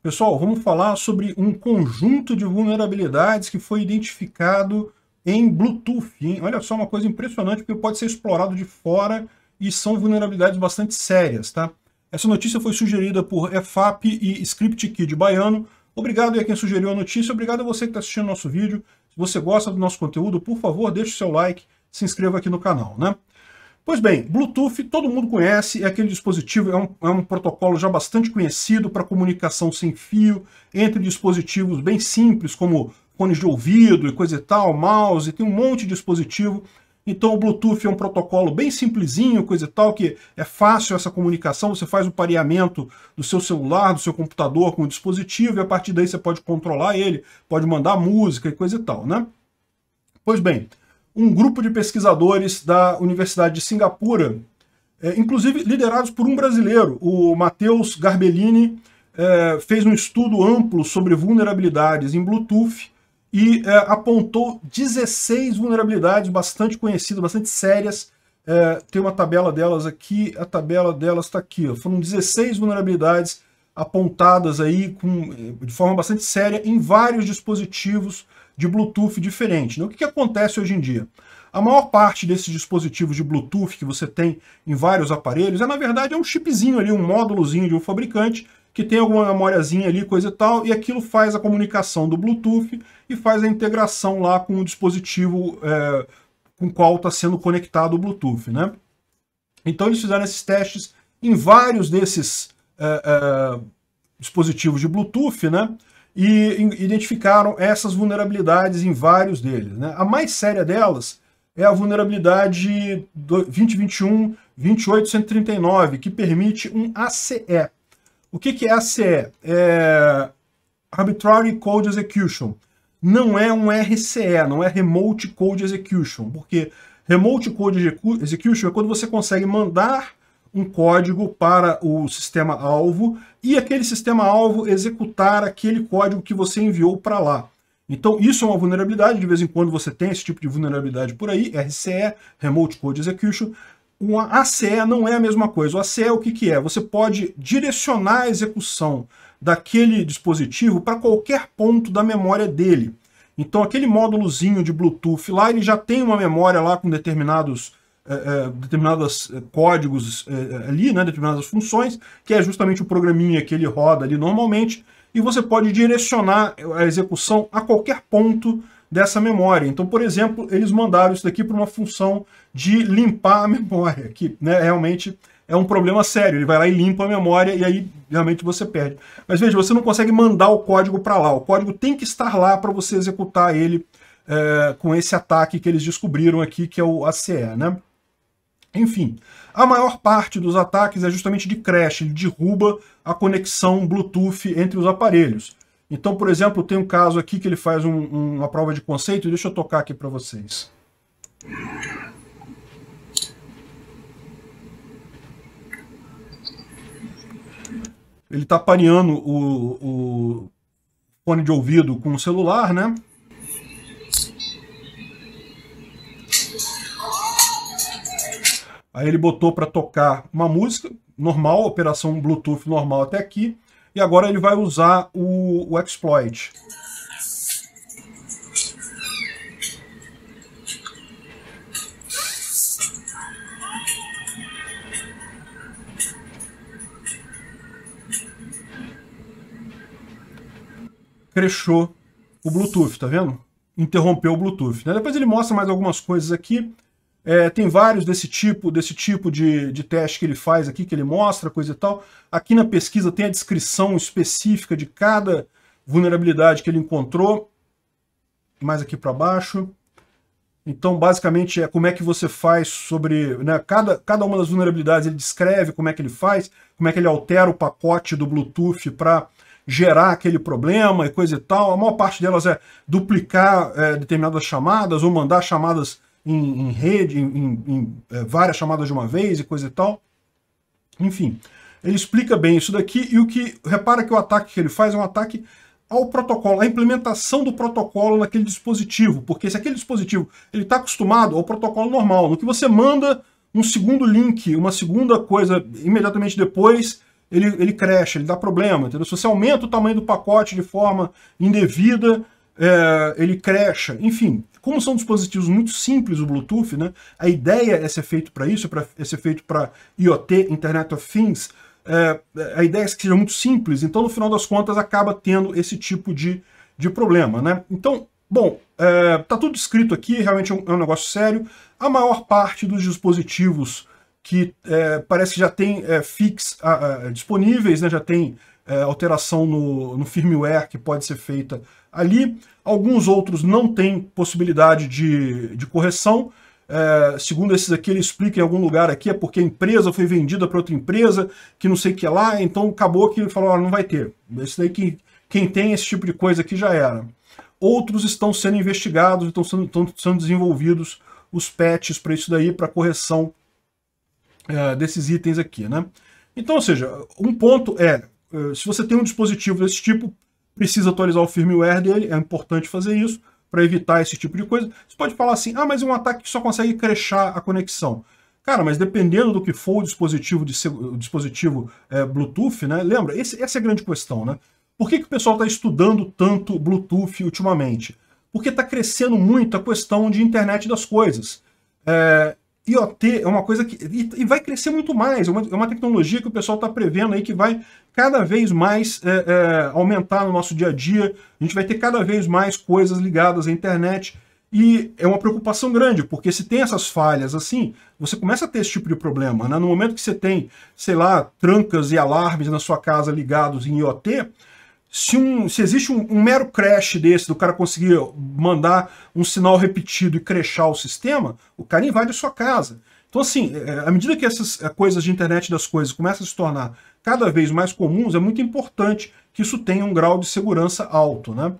Pessoal, vamos falar sobre um conjunto de vulnerabilidades que foi identificado em Bluetooth. Hein? Olha só, uma coisa impressionante, porque pode ser explorado de fora e são vulnerabilidades bastante sérias, tá? Essa notícia foi sugerida por EFAP e ScriptKid Baiano. Obrigado a quem sugeriu a notícia, obrigado a você que está assistindo nosso vídeo. Se você gosta do nosso conteúdo, por favor, deixe o seu like, se inscreva aqui no canal, né? Pois bem, Bluetooth todo mundo conhece, é aquele dispositivo, é um, é um protocolo já bastante conhecido para comunicação sem fio entre dispositivos bem simples, como fones de ouvido e coisa e tal, mouse, tem um monte de dispositivo. Então o Bluetooth é um protocolo bem simplesinho, coisa e tal, que é fácil essa comunicação, você faz o pareamento do seu celular, do seu computador com o dispositivo, e a partir daí você pode controlar ele, pode mandar música e coisa e tal, né? Pois bem, um grupo de pesquisadores da Universidade de Singapura, é, inclusive liderados por um brasileiro, o Matheus Garbellini, é, fez um estudo amplo sobre vulnerabilidades em Bluetooth e é, apontou 16 vulnerabilidades bastante conhecidas, bastante sérias. tem uma tabela delas aqui, a tabela delas está aqui. Ó, foram 16 vulnerabilidades apontadas aí com, de forma bastante séria em vários dispositivos de Bluetooth diferente. Né? O que, que acontece hoje em dia? A maior parte desses dispositivos de Bluetooth que você tem em vários aparelhos é, na verdade, é um chipzinho ali, um módulozinho de um fabricante que tem alguma memóriazinha ali, coisa e tal, e aquilo faz a comunicação do Bluetooth e faz a integração lá com o dispositivo é, com o qual está sendo conectado o Bluetooth, né? Então eles fizeram esses testes em vários desses é, é, dispositivos de Bluetooth, né? e identificaram essas vulnerabilidades em vários deles. Né? A mais séria delas é a vulnerabilidade 2021-2839, que permite um ACE. O que, que é ACE? É Arbitrary Code Execution. Não é um RCE, não é Remote Code Execution, porque Remote Code Execution é quando você consegue mandar um código para o sistema alvo e aquele sistema alvo executar aquele código que você enviou para lá. Então, isso é uma vulnerabilidade, de vez em quando você tem esse tipo de vulnerabilidade por aí, RCE, Remote Code Execution. O ACE não é a mesma coisa. O ACE é o que, que é? Você pode direcionar a execução daquele dispositivo para qualquer ponto da memória dele. Então, aquele módulozinho de Bluetooth lá, ele já tem uma memória lá com determinados é, é, determinados é, códigos ali, né, determinadas funções, que é justamente o programinha que ele roda ali normalmente, e você pode direcionar a execução a qualquer ponto dessa memória. Então, por exemplo, eles mandaram isso daqui para uma função de limpar a memória, que né, realmente é um problema sério. Ele vai lá e limpa a memória e aí realmente você perde. Mas veja, você não consegue mandar o código para lá. O código tem que estar lá para você executar ele é, com esse ataque que eles descobriram aqui, que é o ACE. Né? Enfim, a maior parte dos ataques é justamente de crash, ele derruba a conexão Bluetooth entre os aparelhos. Então, por exemplo, tem um caso aqui que ele faz um, um, uma prova de conceito, deixa eu tocar aqui para vocês. Ele está pareando o, o fone de ouvido com o celular, né? Aí ele botou para tocar uma música normal, operação Bluetooth normal até aqui, e agora ele vai usar o, o exploit. Crechou o Bluetooth, tá vendo? Interrompeu o Bluetooth. Né? Depois ele mostra mais algumas coisas aqui, é, tem vários desse tipo, desse tipo de, de teste que ele faz aqui, que ele mostra, coisa e tal. Aqui na pesquisa tem a descrição específica de cada vulnerabilidade que ele encontrou. Mais aqui para baixo. Então, basicamente, é como é que você faz sobre... Né, cada, cada uma das vulnerabilidades ele descreve como é que ele faz, como é que ele altera o pacote do Bluetooth para gerar aquele problema e coisa e tal. A maior parte delas é duplicar é, determinadas chamadas ou mandar chamadas em, em rede, em, em é, várias chamadas de uma vez e coisa e tal. Enfim, ele explica bem isso daqui e o que. Repara que o ataque que ele faz é um ataque ao protocolo, à implementação do protocolo naquele dispositivo, porque se aquele dispositivo ele está acostumado ao protocolo normal, no que você manda um segundo link, uma segunda coisa imediatamente depois, ele, ele cresce, ele dá problema, entendeu? Se você aumenta o tamanho do pacote de forma indevida, é, ele cresce, enfim. Como são dispositivos muito simples o Bluetooth, né? A ideia é ser feito para isso, é para é ser feito para IoT, Internet of Things. É, é, a ideia é que seja muito simples, então no final das contas acaba tendo esse tipo de, de problema, né? Então, bom, é, tá tudo escrito aqui, realmente é um, é um negócio sério. A maior parte dos dispositivos que é, parece que já tem é, fix a, a, disponíveis, né? já tem é, alteração no, no, firmware que pode ser feita ali. Alguns outros não têm possibilidade de, de correção. É, segundo esses aqui, ele explica em algum lugar aqui, é porque a empresa foi vendida para outra empresa, que não sei o que lá, então acabou que ele falou, ah, não vai ter. Esse daí que quem tem esse tipo de coisa aqui já era. Outros estão sendo investigados, estão sendo, estão sendo desenvolvidos os patches para isso daí, para correção é, desses itens aqui, né? Então, ou seja, um ponto é, eh, se você tem um dispositivo desse tipo, precisa atualizar o firmware dele, é importante fazer isso para evitar esse tipo de coisa. Você pode falar assim, ah, mas é um ataque que só consegue crechar a conexão. Cara, mas dependendo do que for o dispositivo, de, o dispositivo é, Bluetooth, né? Lembra? Esse, essa é a grande questão, né? Por que, que o pessoal está estudando tanto Bluetooth ultimamente? Porque está crescendo muito a questão de internet das coisas. É, IoT é uma coisa que. E, vai crescer muito mais. É uma, é uma tecnologia que o pessoal está prevendo aí que vai cada vez mais é, é, aumentar no nosso dia a dia. A gente vai ter cada vez mais coisas ligadas à internet. E é uma preocupação grande, porque se tem essas falhas assim, você começa a ter esse tipo de problema. Né? No momento que você tem, sei lá, trancas e alarmes na sua casa ligados em IoT, se, um, se existe um, um, mero crash desse, do cara conseguir mandar um sinal repetido e crashar o sistema, o cara invade a sua casa. Então, assim, é, é, à medida que essas é, coisas de internet das coisas começam a se tornar cada vez mais comuns, é muito importante que isso tenha um grau de segurança alto, né?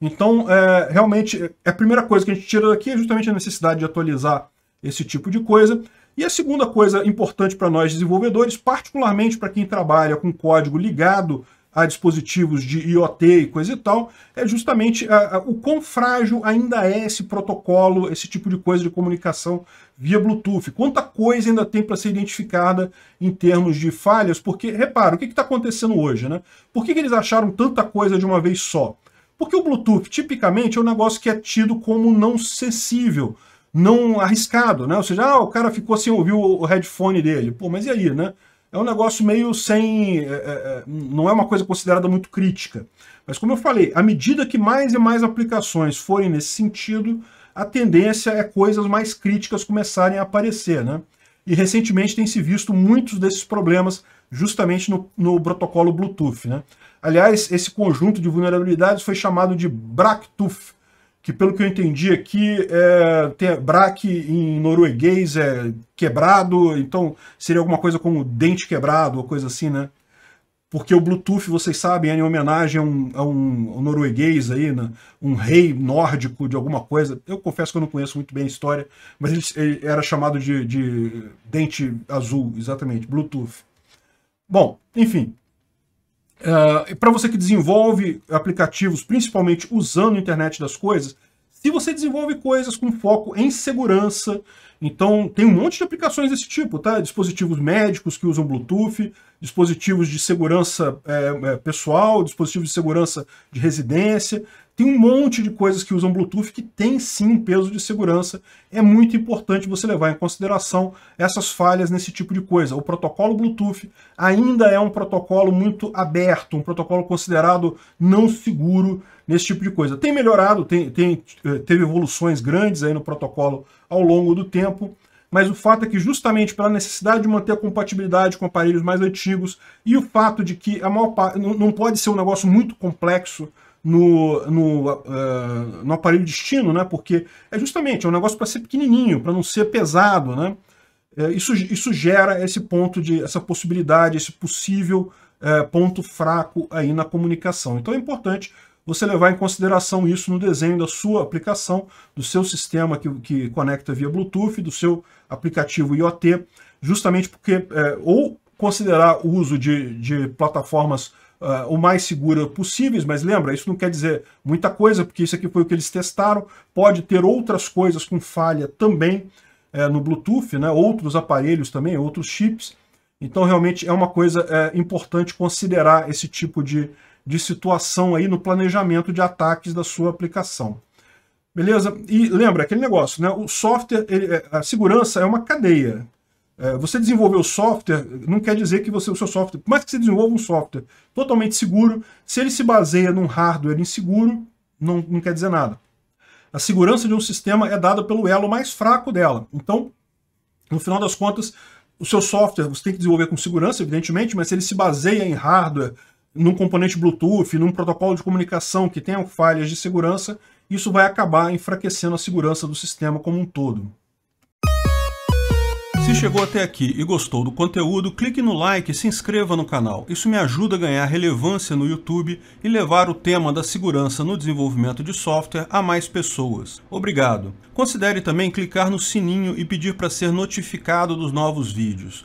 Então, é, realmente, a primeira coisa que a gente tira daqui é justamente a necessidade de atualizar esse tipo de coisa. E a segunda coisa importante para nós desenvolvedores, particularmente para quem trabalha com código ligado a dispositivos de IoT e coisa e tal, é justamente a, a, o quão frágil ainda é esse protocolo, esse tipo de coisa de comunicação via Bluetooth. Quanta coisa ainda tem para ser identificada em termos de falhas, porque, repara, o que está acontecendo hoje, né? Por que, que eles acharam tanta coisa de uma vez só? Porque o Bluetooth, tipicamente, é um negócio que é tido como não sensível, não arriscado, né? Ou seja, ah, o cara ficou sem ouvir o headphone dele. Pô, mas e aí, né? é um negócio meio sem. É, é, é, não é uma coisa considerada muito crítica. Mas, como eu falei, à medida que mais e mais aplicações forem nesse sentido, a tendência é coisas mais críticas começarem a aparecer, né? E recentemente tem se visto muitos desses problemas justamente no, no protocolo Bluetooth, né? Aliás, esse conjunto de vulnerabilidades foi chamado de BRACTooth, que pelo que eu entendi aqui, é, ter, braque em norueguês é quebrado, então seria alguma coisa como dente quebrado, ou coisa assim, né? Porque o Bluetooth, vocês sabem, é em homenagem a um, a um norueguês aí, né? um rei nórdico de alguma coisa. Eu confesso que eu não conheço muito bem a história, mas ele, ele era chamado de, de dente azul, exatamente, Bluetooth. Bom, enfim, Uh, é, para você que desenvolve aplicativos, principalmente usando a internet das coisas, se você desenvolve coisas com foco em segurança, então tem um monte de aplicações desse tipo, tá? Dispositivos médicos que usam Bluetooth, dispositivos de segurança é, é, pessoal, dispositivos de segurança de residência. Tem um monte de coisas que usam Bluetooth que tem sim peso de segurança. É muito importante você levar em consideração essas falhas nesse tipo de coisa. O protocolo Bluetooth ainda é um protocolo muito aberto, um protocolo considerado não seguro nesse tipo de coisa. Tem melhorado, tem, tem, eh, teve evoluções grandes aí no protocolo ao longo do tempo, mas o fato é que justamente pela necessidade de manter a compatibilidade com aparelhos mais antigos e o fato de que a maior parte, não, não pode ser um negócio muito complexo no, no, uh, no aparelho destino, né? porque é justamente é um negócio para ser pequenininho, para não ser pesado, né? Eh, isso, isso gera esse ponto de essa possibilidade, esse possível ponto fraco aí na comunicação. Então é importante você levar em consideração isso no desenho da sua aplicação, do seu sistema que, que conecta via Bluetooth, do seu aplicativo IoT, justamente porque, é, ou considerar o uso de, de plataformas Uh, o mais segura possíveis, mas lembra, isso não quer dizer muita coisa, porque isso aqui foi o que eles testaram, pode ter outras coisas com falha também é, no Bluetooth, né, outros aparelhos também, outros chips, então realmente é uma coisa é, importante considerar esse tipo de de situação aí no planejamento de ataques da sua aplicação. Beleza? E lembra aquele negócio, né? O software, ele, é, a segurança é uma cadeia. É, você desenvolver o software não quer dizer que você, o seu software, por mais que você desenvolva um software totalmente seguro, se ele se baseia num hardware inseguro, não, não quer dizer nada. A segurança de um sistema é dada pelo elo mais fraco dela. Então, no final das contas, o seu software você tem que desenvolver com segurança, evidentemente, mas se ele se baseia em hardware num componente Bluetooth, num protocolo de comunicação que tenha falhas de segurança, isso vai acabar enfraquecendo a segurança do sistema como um todo. Se chegou até aqui e gostou do conteúdo, clique no like e se inscreva no canal. Isso me ajuda a ganhar relevância no YouTube e levar o tema da segurança no desenvolvimento de software a mais pessoas. Obrigado! Considere também clicar no sininho e pedir para ser notificado dos novos vídeos.